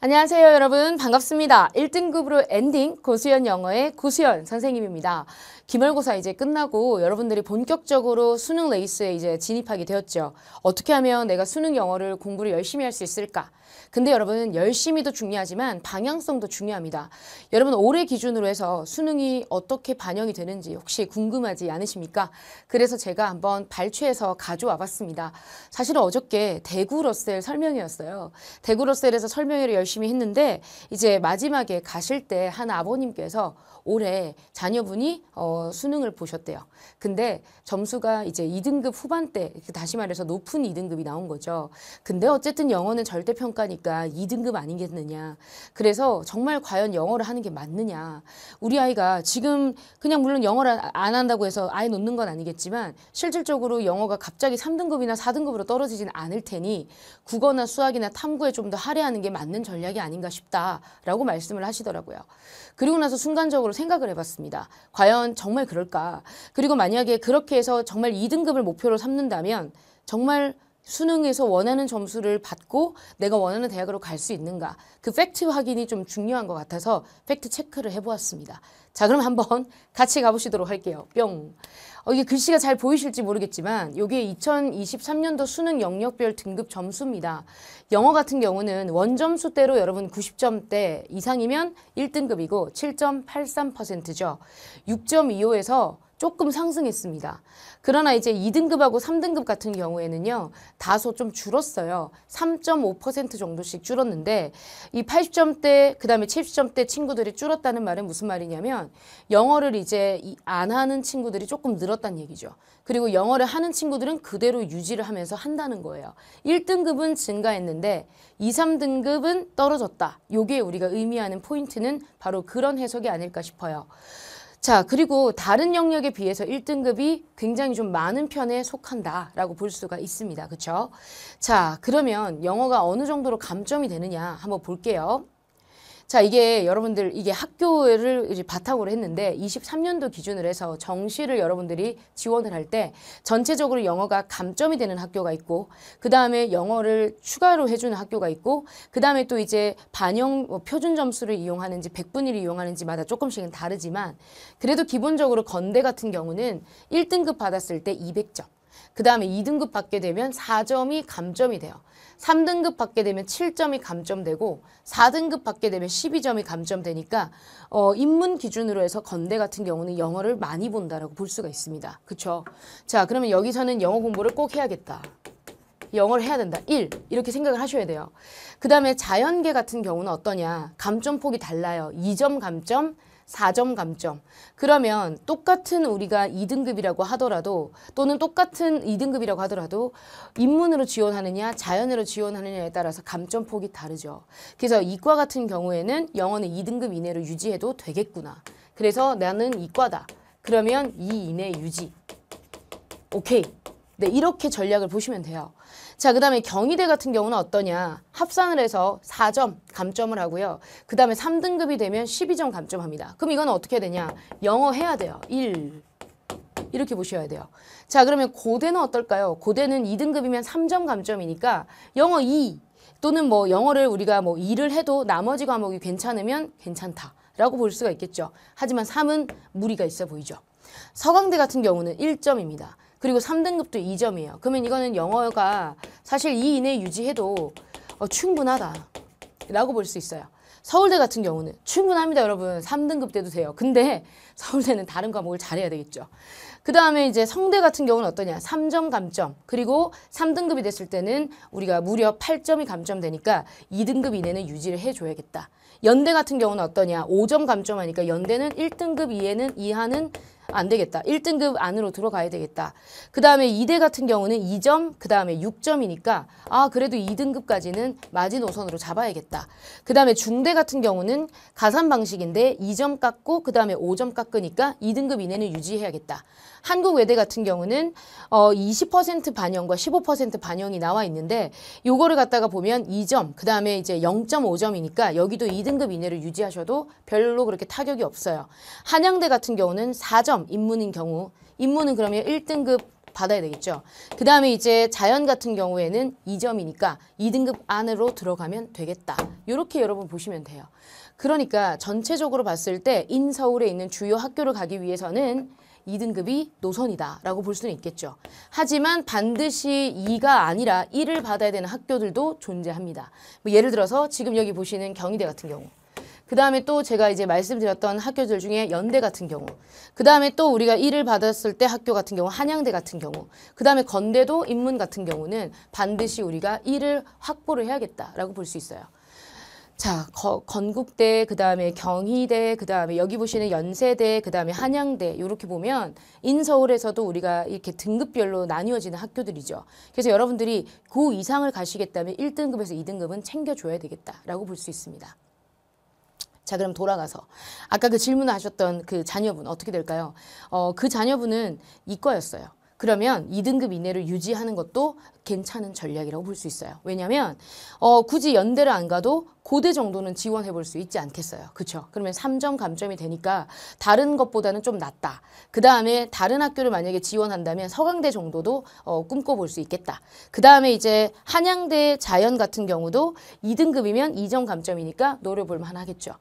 안녕하세요 여러분 반갑습니다. 1등급으로 엔딩 고수연 영어의 고수연 선생님입니다. 기말고사 이제 끝나고 여러분들이 본격적으로 수능 레이스에 이제 진입하게 되었죠. 어떻게 하면 내가 수능 영어를 공부를 열심히 할 수 있을까? 근데 여러분 열심히도 중요하지만 방향성도 중요합니다. 여러분 올해 기준으로 해서 수능이 어떻게 반영이 되는지 혹시 궁금하지 않으십니까? 그래서 제가 한번 발췌해서 가져와 봤습니다. 사실은 어저께 대구 러셀 설명회였어요. 대구 러셀에서 설명회를 열심히 열심히 했는데 이제 마지막에 가실 때 한 아버님께서 올해 자녀분이 어, 수능을 보셨대요. 근데 점수가 이제 2등급 후반대, 다시 말해서 높은 2등급이 나온 거죠. 근데 어쨌든 영어는 절대평가니까 2등급 아니겠느냐. 그래서 정말 과연 영어를 하는 게 맞느냐. 우리 아이가 지금 그냥 물론 영어를 안 한다고 해서 아예 놓는 건 아니겠지만 실질적으로 영어가 갑자기 3등급이나 4등급으로 떨어지진 않을 테니 국어나 수학이나 탐구에 좀 더 할애하는 게 맞는 절 전략이 아닌가 싶다라고 말씀을 하시더라고요. 그리고 나서 순간적으로 생각을 해봤습니다. 과연 정말 그럴까? 그리고 만약에 그렇게 해서 정말 2등급을 목표로 삼는다면 정말 수능에서 원하는 점수를 받고 내가 원하는 대학으로 갈 수 있는가 그 팩트 확인이 좀 중요한 것 같아서 팩트 체크를 해보았습니다. 자 그럼 한번 같이 가보시도록 할게요. 뿅. 어, 이게 글씨가 잘 보이실지 모르겠지만 이게 2023년도 수능 영역별 등급 점수입니다. 영어 같은 경우는 원점수대로 여러분 90점대 이상이면 1등급이고 7.83%죠. 6.25에서 조금 상승했습니다. 그러나 이제 2등급하고 3등급 같은 경우에는요. 다소 좀 줄었어요. 3.5% 정도씩 줄었는데 이 80점대 그다음에 70점대 친구들이 줄었다는 말은 무슨 말이냐면 영어를 이제 안 하는 친구들이 조금 늘었다는 얘기죠. 그리고 영어를 하는 친구들은 그대로 유지를 하면서 한다는 거예요. 1등급은 증가했는데 2, 3등급은 떨어졌다. 요게 우리가 의미하는 포인트는 바로 그런 해석이 아닐까 싶어요. 자, 그리고 다른 영역에 비해서 1등급이 굉장히 좀 많은 편에 속한다라고 볼 수가 있습니다. 그렇죠? 자, 그러면 영어가 어느 정도로 감점이 되느냐 한번 볼게요. 자, 이게 여러분들 이게 학교를 이제 바탕으로 했는데 23년도 기준을 해서 정시를 여러분들이 지원을 할 때 전체적으로 영어가 감점이 되는 학교가 있고 그다음에 영어를 추가로 해 주는 학교가 있고 그다음에 또 이제 반영 어, 표준 점수를 이용하는지 100분위를 이용하는지마다 조금씩은 다르지만 그래도 기본적으로 건대 같은 경우는 1등급 받았을 때 200점 그 다음에 2등급 받게 되면 4점이 감점이 돼요. 3등급 받게 되면 7점이 감점되고 4등급 받게 되면 12점이 감점되니까 어, 입문 기준으로 해서 건대 같은 경우는 영어를 많이 본다라고 볼 수가 있습니다. 그렇죠? 자, 그러면 여기서는 영어 공부를 꼭 해야겠다. 영어를 해야 된다. 1. 이렇게 생각을 하셔야 돼요. 그 다음에 자연계 같은 경우는 어떠냐. 감점폭이 달라요. 2점 감점, 4점 감점. 그러면 똑같은 우리가 2등급이라고 하더라도 또는 똑같은 2등급이라고 하더라도 인문으로 지원하느냐 자연으로 지원하느냐에 따라서 감점 폭이 다르죠. 그래서 이과 같은 경우에는 영어는 2등급 이내로 유지해도 되겠구나. 그래서 나는 이과다. 그러면 이 이내 유지. 오케이. 네, 이렇게 전략을 보시면 돼요. 자, 그 다음에 경희대 같은 경우는 어떠냐. 합산을 해서 4점 감점을 하고요. 그 다음에 3등급이 되면 12점 감점합니다. 그럼 이건 어떻게 되냐. 영어 해야 돼요. 1. 이렇게 보셔야 돼요. 자, 그러면 고대는 어떨까요? 고대는 2등급이면 3점 감점이니까 영어 2 또는 뭐 영어를 우리가 뭐 2를 해도 나머지 과목이 괜찮으면 괜찮다. 라고 볼 수가 있겠죠. 하지만 3은 무리가 있어 보이죠. 서강대 같은 경우는 1점입니다. 그리고 3등급도 2점이에요. 그러면 이거는 영어가 사실 2 이내 유지해도 어, 충분하다 라고 볼 수 있어요. 서울대 같은 경우는 충분합니다 여러분 3등급 때도 돼요 근데 서울대는 다른 과목을 잘해야 되겠죠 그 다음에 이제 성대 같은 경우는 어떠냐 3점 감점 그리고 3등급이 됐을 때는 우리가 무려 8점이 감점되니까 2등급 이내는 유지를 해줘야겠다 연대 같은 경우는 어떠냐 5점 감점하니까 연대는 1등급 이에는 이하는 안 되겠다. 1등급 안으로 들어가야 되겠다. 그 다음에 2대 같은 경우는 2점, 그 다음에 6점이니까 아 그래도 2등급까지는 마지노선으로 잡아야겠다. 그 다음에 중대 같은 경우는 가산 방식인데 2점 깎고 그 다음에 5점 깎으니까 2등급 이내는 유지해야겠다. 한국외대 같은 경우는 어20% 반영과 15% 반영이 나와 있는데 요거를 갖다가 보면 2점, 그 다음에 이제 0.5점이니까 여기도 2등급 이내를 유지하셔도 별로 그렇게 타격이 없어요. 한양대 같은 경우는 4점, 시험 인문인 경우 인문은 그러면 1등급 받아야 되겠죠. 그 다음에 이제 자연 같은 경우에는 2점이니까 2등급 안으로 들어가면 되겠다. 이렇게 여러분 보시면 돼요. 그러니까 전체적으로 봤을 때 인서울에 있는 주요 학교를 가기 위해서는 2등급이 노선이다라고 볼 수는 있겠죠. 하지만 반드시 2가 아니라 1을 받아야 되는 학교들도 존재합니다. 뭐 예를 들어서 지금 여기 보시는 경희대 같은 경우 그 다음에 또 제가 이제 말씀드렸던 학교들 중에 연대 같은 경우 그 다음에 또 우리가 일을 받았을 때 학교 같은 경우 한양대 같은 경우 그 다음에 건대도 인문 같은 경우는 반드시 우리가 일을 확보를 해야겠다라고 볼 수 있어요. 자, 거, 건국대, 그 다음에 경희대, 그 다음에 여기 보시는 연세대, 그 다음에 한양대 이렇게 보면 인서울에서도 우리가 이렇게 등급별로 나뉘어지는 학교들이죠. 그래서 여러분들이 고 이상을 가시겠다면 일등급에서이등급은 챙겨줘야 되겠다라고 볼 수 있습니다. 자 그럼 돌아가서 아까 그 질문하셨던 그 자녀분 어떻게 될까요? 어, 그 자녀분은 이과였어요. 그러면 2등급 이내로 유지하는 것도 괜찮은 전략이라고 볼 수 있어요. 왜냐하면 어, 굳이 연대를 안 가도 고대 정도는 지원해 볼 수 있지 않겠어요. 그렇죠? 그러면 3점 감점이 되니까 다른 것보다는 좀 낫다. 그 다음에 다른 학교를 만약에 지원한다면 서강대 정도도 어, 꿈꿔볼 수 있겠다. 그 다음에 이제 한양대 자연 같은 경우도 2등급이면 2점 감점이니까 노려볼 만하겠죠.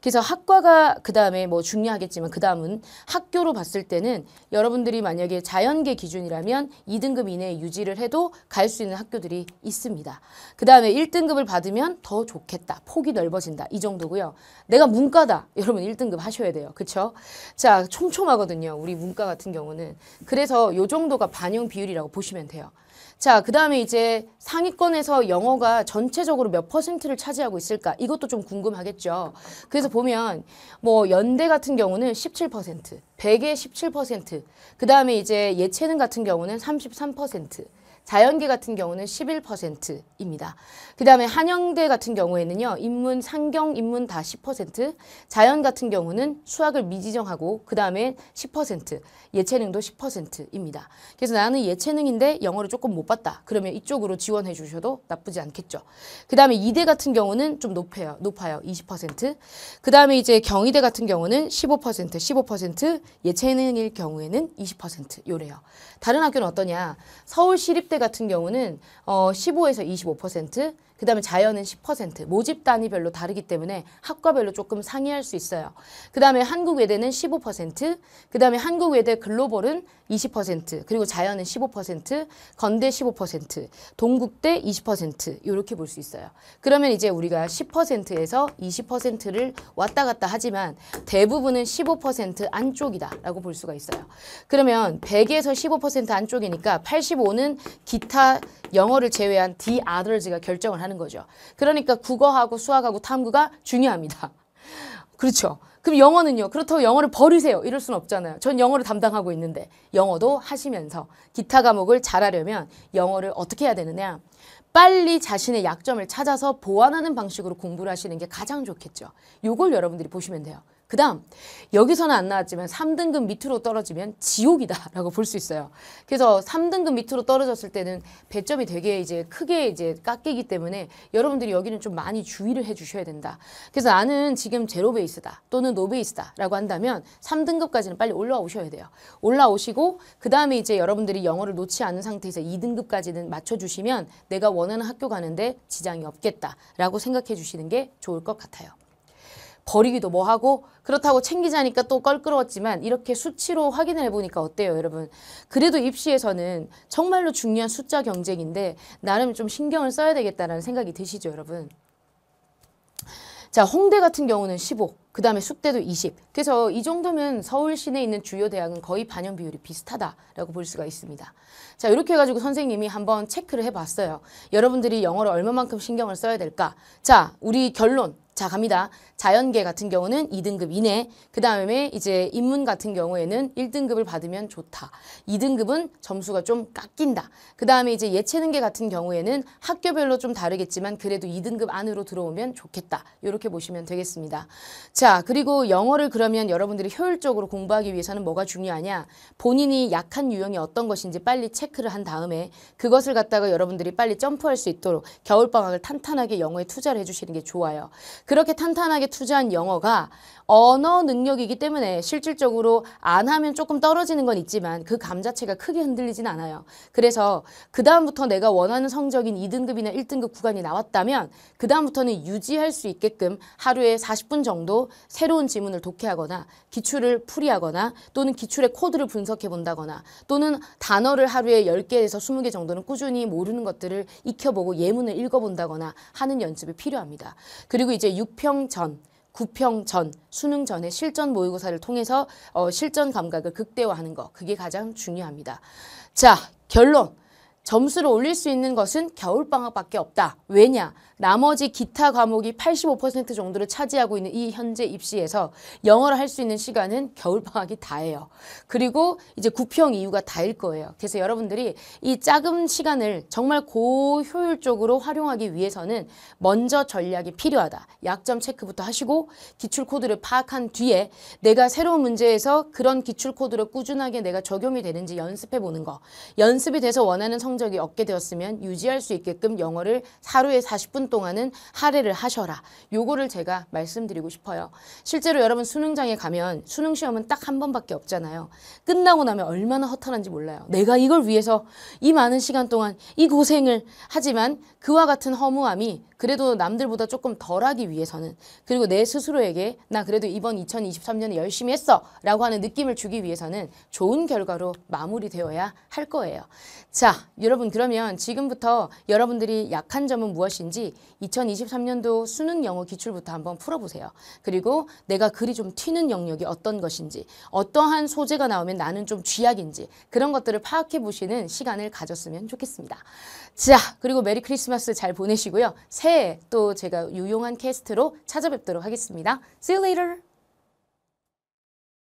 그래서 학과가 그 다음에 뭐 중요하겠지만 그 다음은 학교로 봤을 때는 여러분들이 만약에 자연계 기준이라면 2등급 이내에 유지를 해도 갈수 있는 학교들이 있습니다. 그 다음에 1등급을 받으면 더 좋겠다. 폭이 넓어진다. 이 정도고요. 내가 문과다. 여러분 1등급 하셔야 돼요. 그렇죠? 자, 촘촘하거든요. 우리 문과 같은 경우는. 그래서 요 정도가 반영 비율이라고 보시면 돼요. 자, 그 다음에 이제 상위권에서 영어가 전체적으로 몇 퍼센트를 차지하고 있을까? 이것도 좀 궁금하겠죠. 그래서 보면 뭐 연대 같은 경우는 17%, 100에 17%, 그 다음에 이제 예체능 같은 경우는 33%, 자연계 같은 경우는 11%입니다. 그 다음에 한영대 같은 경우에는요. 인문, 상경, 인문 다 10%, 자연 같은 경우는 수학을 미지정하고 그 다음에 10%, 예체능도 10%입니다. 그래서 나는 예체능인데 영어를 조금 못 봤다. 그러면 이쪽으로 지원해 주셔도 나쁘지 않겠죠. 그 다음에 이대 같은 경우는 좀 높아요. 높아요. 20%. 그 다음에 이제 경희대 같은 경우는 15%, 15%, 예체능일 경우에는 20% 요래요. 다른 학교는 어떠냐. 서울시립대 20대 같은 경우는 어 15에서 25%, 그 다음에 자연은 10%, 모집 단위별로 다르기 때문에 학과별로 조금 상이할 수 있어요. 그 다음에 한국외대는 15%, 그 다음에 한국외대 글로벌은 20%, 그리고 자연은 15%, 건대 15%, 동국대 20% 이렇게 볼 수 있어요. 그러면 이제 우리가 10%에서 20%를 왔다 갔다 하지만 대부분은 15% 안쪽이다라고 볼 수가 있어요. 그러면 100에서 15% 안쪽이니까 85는 기타 영어를 제외한 the others가 결정을 하는 하는 거죠. 그러니까 국어하고 수학하고 탐구가 중요합니다. 그렇죠. 그럼 영어는요. 그렇다고 영어를 버리세요. 이럴 수는 없잖아요. 전 영어를 담당하고 있는데 영어도 하시면서 기타 과목을 잘하려면 영어를 어떻게 해야 되느냐. 빨리 자신의 약점을 찾아서 보완하는 방식으로 공부를 하시는 게 가장 좋겠죠. 요걸 여러분들이 보시면 돼요. 그 다음 여기서는 안 나왔지만 3등급 밑으로 떨어지면 지옥이다 라고 볼 수 있어요. 그래서 3등급 밑으로 떨어졌을 때는 배점이 되게 이제 크게 이제 깎이기 때문에 여러분들이 여기는 좀 많이 주의를 해 주셔야 된다. 그래서 나는 지금 제로 베이스다 또는 노 베이스다 라고 한다면 3등급까지는 빨리 올라오셔야 돼요. 올라오시고 그 다음에 이제 여러분들이 영어를 놓지 않은 상태에서 2등급까지는 맞춰주시면 내가 원하는 학교 가는데 지장이 없겠다 라고 생각해 주시는 게 좋을 것 같아요. 버리기도 뭐하고 그렇다고 챙기자니까 또 껄끄러웠지만 이렇게 수치로 확인을 해보니까 어때요 여러분 그래도 입시에서는 정말로 중요한 숫자 경쟁인데 나름 좀 신경을 써야 되겠다는 생각이 드시죠 여러분 자 홍대 같은 경우는 15, 그 다음에 숙대도 20. 그래서 이 정도면 서울 시내에 있는 주요 대학은 거의 반영 비율이 비슷하다라고 볼 수가 있습니다. 자 이렇게 해가지고 선생님이 한번 체크를 해봤어요. 여러분들이 영어를 얼마만큼 신경을 써야 될까? 자 우리 결론 자 갑니다. 자연계 같은 경우는 2등급 이내 그 다음에 이제 인문 같은 경우에는 1등급을 받으면 좋다. 2등급은 점수가 좀 깎인다. 그 다음에 이제 예체능계 같은 경우에는 학교별로 좀 다르겠지만 그래도 2등급 안으로 들어오면 좋겠다. 이렇게 보시면 되겠습니다. 자 그리고 영어를 그러면 여러분들이 효율적으로 공부하기 위해서는 뭐가 중요하냐 본인이 약한 유형이 어떤 것인지 빨리 체크를 한 다음에 그것을 갖다가 여러분들이 빨리 점프할 수 있도록 겨울방학을 탄탄하게 영어에 투자를 해주시는 게 좋아요. 그렇게 탄탄하게 투자한 영어가 언어 능력이기 때문에 실질적으로 안 하면 조금 떨어지는 건 있지만 그 감 자체가 크게 흔들리진 않아요. 그래서 그 다음부터 내가 원하는 성적인 2등급이나 1등급 구간이 나왔다면 그 다음부터는 유지할 수 있게끔 하루에 40분 정도 새로운 지문을 독해하거나 기출을 풀이하거나 또는 기출의 코드를 분석해 본다거나 또는 단어를 하루에 10개에서 20개 정도는 꾸준히 모르는 것들을 익혀보고 예문을 읽어본다거나 하는 연습이 필요합니다. 그리고 이제 6평 전, 9평 전, 수능 전에 실전 모의고사를 통해서 어, 실전 감각을 극대화하는 거 그게 가장 중요합니다. 자 결론 점수를 올릴 수 있는 것은 겨울방학밖에 없다. 왜냐? 나머지 기타 과목이 85% 정도를 차지하고 있는 이 현재 입시에서 영어를 할 수 있는 시간은 겨울방학이 다예요. 그리고 이제 구평 이유가 다일 거예요. 그래서 여러분들이 이 작은 시간을 정말 고효율적으로 활용하기 위해서는 먼저 전략이 필요하다. 약점 체크부터 하시고 기출코드를 파악한 뒤에 내가 새로운 문제에서 그런 기출코드를 꾸준하게 내가 적용이 되는지 연습해보는 거. 연습이 돼서 원하는 성 성적이 없게 되었으면 유지할 수 있게끔 영어를 하루에 40분 동안은 할애를 하셔라. 요거를 제가 말씀드리고 싶어요. 실제로 여러분 수능장에 가면 수능 시험은 딱 한 번밖에 없잖아요. 끝나고 나면 얼마나 허탈한지 몰라요. 내가 이걸 위해서 이 많은 시간 동안 이 고생을 하지만 그와 같은 허무함이 그래도 남들보다 조금 덜하기 위해서는 그리고 내 스스로에게 나 그래도 이번 2023년에 열심히 했어 라고 하는 느낌을 주기 위해서는 좋은 결과로 마무리되어야 할 거예요. 자 여러분 그러면 지금부터 여러분들이 약한 점은 무엇인지 2023년도 수능 영어 기출부터 한번 풀어보세요. 그리고 내가 글이 좀 튀는 영역이 어떤 것인지 어떠한 소재가 나오면 나는 좀 쥐약인지 그런 것들을 파악해 보시는 시간을 가졌으면 좋겠습니다. 자 그리고 메리 크리스마스 잘 보내시고요. 해또 제가 유용한 캐스트로 찾아뵙도록 하겠습니다. See you later!